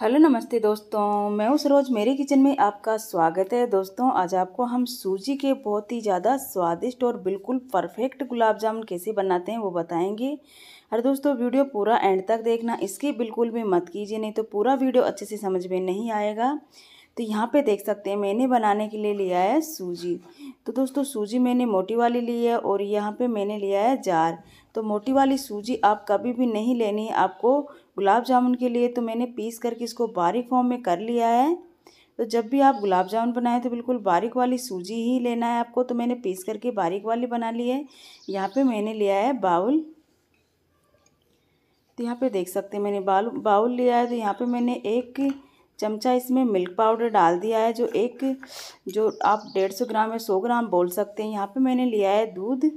hello नमस्ते दोस्तों मैं उस रोज़ मेरे किचन में आपका स्वागत है दोस्तों आज आपको हम सूजी के बहुत ही ज़्यादा स्वादिष्ट और बिल्कुल परफेक्ट गुलाब जामुन कैसे बनाते हैं वो बताएंगे और दोस्तों वीडियो पूरा एंड तक देखना इसकी बिल्कुल भी मत कीजिए नहीं तो पूरा वीडियो अच्छे से समझ में नहीं आएगा तो यहाँ पर देख सकते हैं मैंने बनाने के लिए लिया है सूजी तो दोस्तों सूजी मैंने मोटी वाली ली है और यहाँ पर मैंने लिया है जार तो मोटी वाली सूजी आप कभी भी नहीं लेनी आपको गुलाब जामुन के लिए तो मैंने पीस करके इसको बारीक फॉर्म में कर लिया है तो जब भी आप गुलाब जामुन बनाएं तो बिल्कुल बारीक वाली सूजी ही लेना है आपको तो मैंने पीस करके बारीक वाली बना ली है यहाँ पे मैंने लिया है बाउल तो यहाँ पे देख सकते हैं मैंने बाउल बाउल लिया है तो यहाँ पे मैंने एक चमचा इसमें मिल्क पाउडर डाल दिया है जो एक जो आप डेढ़ सौ ग्राम या सौ ग्राम बोल सकते हैं यहाँ पर मैंने लिया है दूध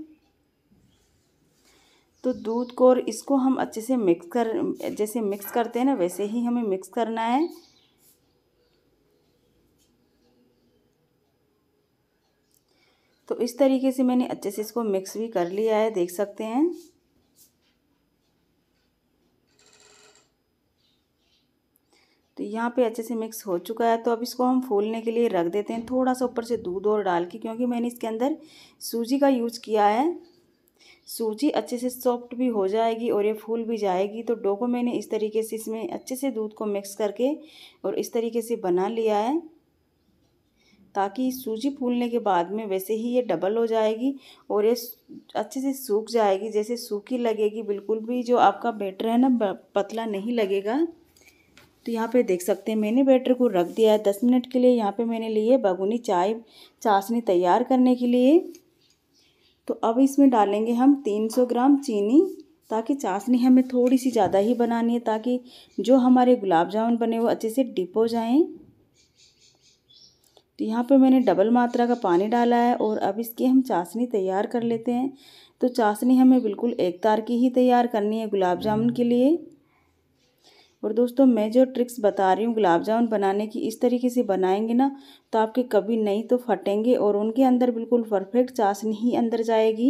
तो दूध को और इसको हम अच्छे से मिक्स कर जैसे मिक्स करते हैं ना वैसे ही हमें मिक्स करना है तो इस तरीके से मैंने अच्छे से इसको मिक्स भी कर लिया है देख सकते हैं तो यहाँ पे अच्छे से मिक्स हो चुका है तो अब इसको हम फूलने के लिए रख देते हैं थोड़ा सा ऊपर से दूध और डाल के क्योंकि मैंने इसके अंदर सूजी का यूज़ किया है सूजी अच्छे से सॉफ्ट भी हो जाएगी और ये फूल भी जाएगी तो डो को मैंने इस तरीके से इसमें अच्छे से दूध को मिक्स करके और इस तरीके से बना लिया है ताकि सूजी फूलने के बाद में वैसे ही ये डबल हो जाएगी और ये अच्छे से सूख जाएगी जैसे सूखी लगेगी बिल्कुल भी जो आपका बैटर है ना पतला नहीं लगेगा तो यहाँ पे देख सकते हैं मैंने बैटर को रख दिया है दस मिनट के लिए यहाँ पे मैंने लिए बगुनी चाय चाशनी तैयार करने के लिए तो अब इसमें डालेंगे हम 300 ग्राम चीनी ताकि चाशनी हमें थोड़ी सी ज़्यादा ही बनानी है ताकि जो हमारे गुलाब जामुन बने वो अच्छे से डिप हो जाएं तो यहाँ पर मैंने डबल मात्रा का पानी डाला है और अब इसकी हम चाशनी तैयार कर लेते हैं तो चाशनी हमें बिल्कुल एक तार की ही तैयार करनी है गुलाब जामुन के लिए और दोस्तों मैं जो ट्रिक्स बता रही हूँ गुलाब जामुन बनाने की इस तरीके से बनाएंगे ना तो आपके कभी नहीं तो फटेंगे और उनके अंदर बिल्कुल परफेक्ट चाशनी ही अंदर जाएगी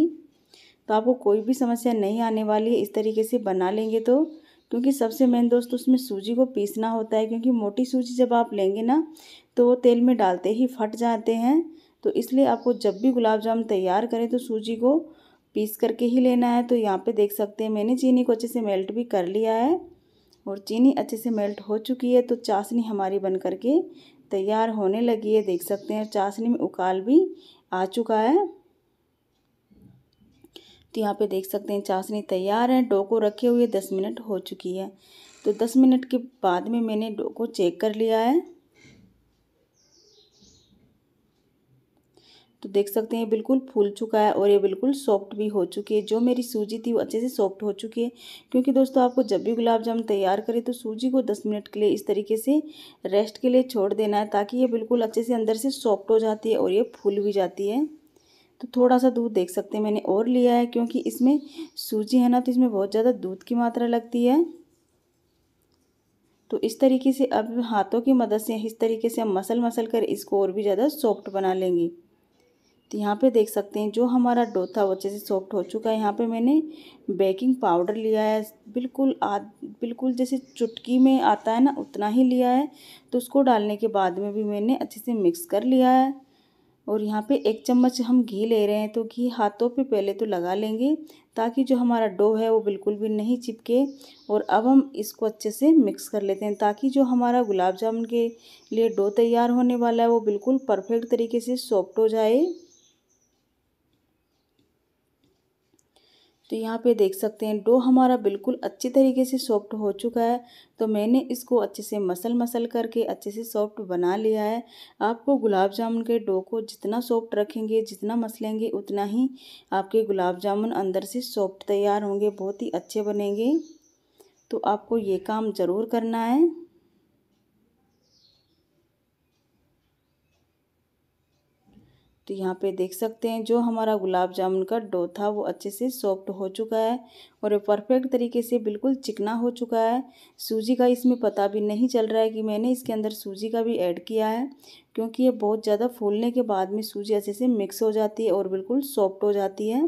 तो आपको कोई भी समस्या नहीं आने वाली है इस तरीके से बना लेंगे तो क्योंकि सबसे मेन दोस्त उसमें सूजी को पीसना होता है क्योंकि मोटी सूजी जब आप लेंगे ना तो वो तेल में डालते ही फट जाते हैं तो इसलिए आपको जब भी गुलाब जामुन तैयार करें तो सूजी को पीस करके ही लेना है तो यहाँ पे देख सकते हैं मैंने चीनी को अच्छे से मेल्ट भी कर लिया है और चीनी अच्छे से मेल्ट हो चुकी है तो चाशनी हमारी बन करके तैयार होने लगी है देख सकते हैं चाशनी में उकाल भी आ चुका है तो यहाँ पे देख सकते हैं चाशनी तैयार है डो को रखे हुए दस मिनट हो चुकी है तो दस मिनट के बाद में मैंने डो को चेक कर लिया है तो देख सकते हैं बिल्कुल फूल चुका है और ये बिल्कुल सॉफ्ट भी हो चुकी है जो मेरी सूजी थी वो अच्छे से सॉफ्ट हो चुकी है क्योंकि दोस्तों आपको जब भी गुलाब जामुन तैयार करें तो सूजी को दस मिनट के लिए इस तरीके से रेस्ट के लिए छोड़ देना है ताकि ये बिल्कुल अच्छे से अंदर से सॉफ्ट हो जाती है और ये फूल भी जाती है तो थोड़ा सा दूध देख सकते हैं मैंने और लिया है क्योंकि इसमें सूजी है ना तो इसमें बहुत ज़्यादा दूध की मात्रा लगती है तो इस तरीके से अब हाथों की मदद से इस तरीके से हम मसल मसल कर इसको और भी ज़्यादा सॉफ्ट बना लेंगे तो यहाँ पे देख सकते हैं जो हमारा डो था वो अच्छे से सॉफ्ट हो चुका है यहाँ पे मैंने बेकिंग पाउडर लिया है बिल्कुल आ बिल्कुल जैसे चुटकी में आता है ना उतना ही लिया है तो उसको डालने के बाद में भी मैंने अच्छे से मिक्स कर लिया है और यहाँ पे एक चम्मच हम घी ले रहे हैं तो घी हाथों पे पहले तो लगा लेंगे ताकि जो हमारा डो है वो बिल्कुल भी नहीं चिपके और अब हम इसको अच्छे से मिक्स कर लेते हैं ताकि जो हमारा गुलाब जामुन के लिए डो तैयार होने वाला है वो बिल्कुल परफेक्ट तरीके से सॉफ्ट हो जाए तो यहाँ पे देख सकते हैं डो हमारा बिल्कुल अच्छी तरीके से सॉफ्ट हो चुका है तो मैंने इसको अच्छे से मसल मसल करके अच्छे से सॉफ्ट बना लिया है आपको गुलाब जामुन के डो को जितना सॉफ्ट रखेंगे जितना मसलेंगे उतना ही आपके गुलाब जामुन अंदर से सॉफ्ट तैयार होंगे बहुत ही अच्छे बनेंगे तो आपको ये काम ज़रूर करना है तो यहाँ पे देख सकते हैं जो हमारा गुलाब जामुन का डो था वो अच्छे से सॉफ्ट हो चुका है और ये परफेक्ट तरीके से बिल्कुल चिकना हो चुका है सूजी का इसमें पता भी नहीं चल रहा है कि मैंने इसके अंदर सूजी का भी ऐड किया है क्योंकि ये बहुत ज़्यादा फूलने के बाद में सूजी अच्छे से मिक्स हो जाती है और बिल्कुल सॉफ्ट हो जाती है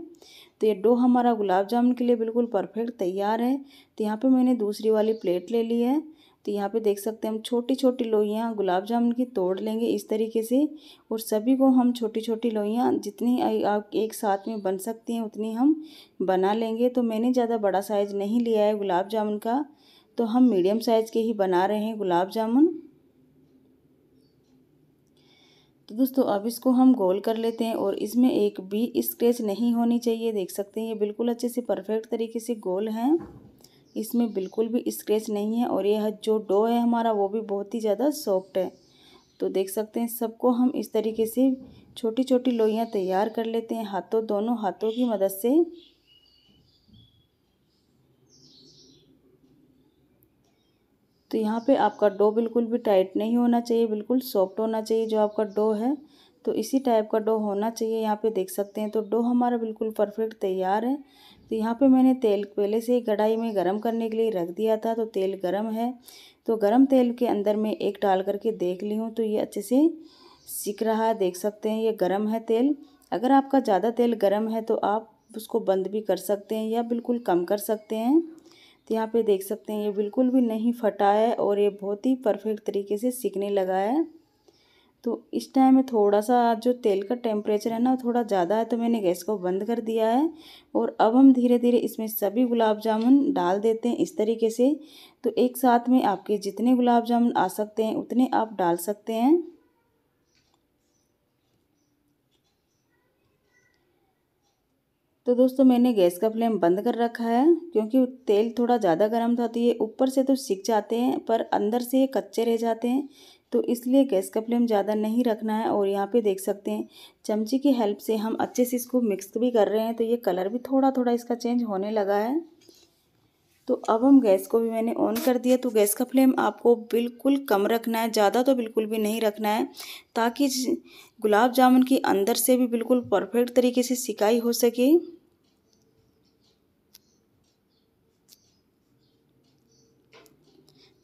तो ये डो हमारा गुलाब जामुन के लिए बिल्कुल परफेक्ट तैयार है तो यहाँ पर मैंने दूसरी वाली प्लेट ले ली है तो यहाँ पे देख सकते हैं हम छोटी छोटी लोइयाँ गुलाब जामुन की तोड़ लेंगे इस तरीके से और सभी को हम छोटी छोटी लोइयाँ जितनी आप एक साथ में बन सकती हैं उतनी हम बना लेंगे तो मैंने ज़्यादा बड़ा साइज़ नहीं लिया है गुलाब जामुन का तो हम मीडियम साइज़ के ही बना रहे हैं गुलाब जामुन तो दोस्तों अब इसको हम गोल कर लेते हैं और इसमें एक भी स्क्रेच नहीं होनी चाहिए देख सकते हैं ये बिल्कुल अच्छे से परफेक्ट तरीके से गोल हैं इसमें बिल्कुल भी स्क्रेच नहीं है और यह जो डो है हमारा वो भी बहुत ही ज़्यादा सॉफ्ट है तो देख सकते हैं सबको हम इस तरीके से छोटी छोटी लोइयाँ तैयार कर लेते हैं हाथों दोनों हाथों की मदद से तो यहाँ पे आपका डो बिल्कुल भी टाइट नहीं होना चाहिए बिल्कुल सॉफ्ट होना चाहिए जो आपका डो है तो इसी टाइप का डो होना चाहिए यहाँ पे देख सकते हैं तो डो हमारा बिल्कुल परफेक्ट तैयार है तो यहाँ पे मैंने तेल पहले से ही कढ़ाई में गरम करने के लिए रख दिया था तो तेल गरम है तो गरम तेल के अंदर मैं एक डाल करके देख ली हूँ तो ये अच्छे से सीख रहा है देख सकते हैं ये गरम है तेल अगर आपका ज़्यादा तेल गरम है तो आप उसको बंद भी कर सकते हैं या बिल्कुल कम कर सकते हैं तो यहाँ पर देख सकते हैं ये बिल्कुल भी नहीं फटा है और ये बहुत ही परफेक्ट तरीके से सीखने लगा है तो इस टाइम में थोड़ा सा जो तेल का टेम्परेचर है ना थोड़ा ज़्यादा है तो मैंने गैस को बंद कर दिया है और अब हम धीरे धीरे इसमें सभी गुलाब जामुन डाल देते हैं इस तरीके से तो एक साथ में आपके जितने गुलाब जामुन आ सकते हैं उतने आप डाल सकते हैं तो दोस्तों मैंने गैस का फ्लेम बंद कर रखा है क्योंकि तेल थोड़ा ज़्यादा गर्म था तो ये ऊपर से तो सीख जाते हैं पर अंदर से ये कच्चे रह जाते हैं तो इसलिए गैस का फ्लेम ज़्यादा नहीं रखना है और यहाँ पे देख सकते हैं चमची की हेल्प से हम अच्छे से इसको मिक्स भी कर रहे हैं तो ये कलर भी थोड़ा थोड़ा इसका चेंज होने लगा है तो अब हम गैस को भी मैंने ऑन कर दिया तो गैस का फ्लेम आपको बिल्कुल कम रखना है ज़्यादा तो बिल्कुल भी नहीं रखना है ताकि गुलाब जामुन के अंदर से भी बिल्कुल परफेक्ट तरीके से सिकाई हो सके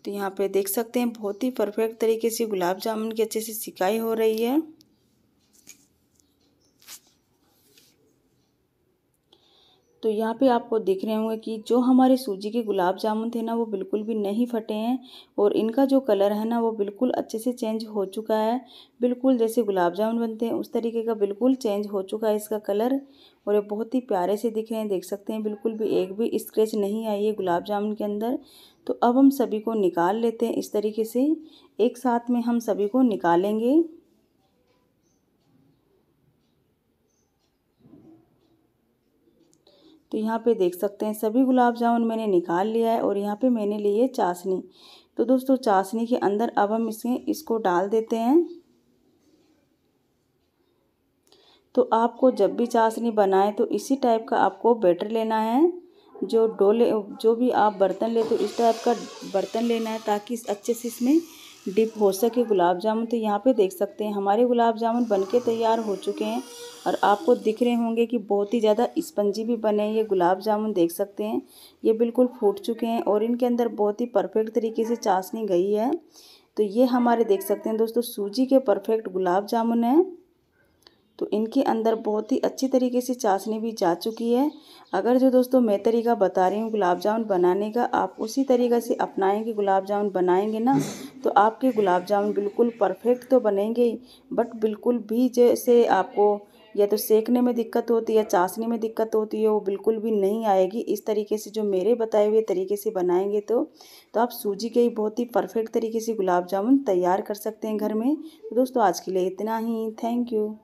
तो यहाँ पे देख सकते हैं बहुत ही परफेक्ट तरीके से गुलाब जामुन की अच्छे से सिकाई हो रही है तो यहाँ पे आपको दिख रहे होंगे कि जो हमारे सूजी के गुलाब जामुन थे ना वो बिल्कुल भी नहीं फटे हैं और इनका जो कलर है ना वो बिल्कुल अच्छे से चेंज हो चुका है बिल्कुल जैसे गुलाब जामुन बनते हैं उस तरीके का बिल्कुल चेंज हो चुका है इसका कलर और ये बहुत ही प्यारे से दिख रहे हैं देख सकते हैं बिल्कुल भी एक भी स्क्रेच नहीं आई है गुलाब जामुन के अंदर तो अब हम सभी को निकाल लेते हैं इस तरीके से एक साथ में हम सभी को निकालेंगे तो यहाँ पे देख सकते हैं सभी गुलाब जामुन मैंने निकाल लिया है और यहाँ पे मैंने ली है चाशनी तो दोस्तों चाशनी के अंदर अब हम इसे इसको डाल देते हैं तो आपको जब भी चाशनी बनाए तो इसी टाइप का आपको बैटर लेना है जो डोले जो भी आप बर्तन ले तो इस टाइप का बर्तन लेना है ताकि अच्छे से इसमें डिप हो सके गुलाब जामुन तो यहाँ पे देख सकते हैं हमारे गुलाब जामुन बनके तैयार हो चुके हैं और आपको दिख रहे होंगे कि बहुत ही ज़्यादा स्पंजी भी बने ये गुलाब जामुन देख सकते हैं ये बिल्कुल फूट चुके हैं और इनके अंदर बहुत ही परफेक्ट तरीके से चाशनी गई है तो ये हमारे देख सकते हैं दोस्तों सूजी के परफेक्ट गुलाब जामुन हैं तो इनके अंदर बहुत ही अच्छी तरीके से चाशनी भी जा चुकी है अगर जो दोस्तों मैं तरीका बता रही हूँ गुलाब जामुन बनाने का आप उसी तरीके से अपनाएंगे गुलाब जामुन बनाएंगे ना तो आपके गुलाब जामुन बिल्कुल परफेक्ट तो बनेंगे बट बिल्कुल भी जैसे आपको या तो सेकने में दिक्कत होती है या चाशनी में दिक्कत होती है वो बिल्कुल भी नहीं आएगी इस तरीके से जो मेरे बताए हुए तरीके से बनाएंगे तो तो आप सूजी के ही बहुत ही परफेक्ट तरीके से गुलाब जामुन तैयार कर सकते हैं घर में तो दोस्तों आज के लिए इतना ही थैंक यू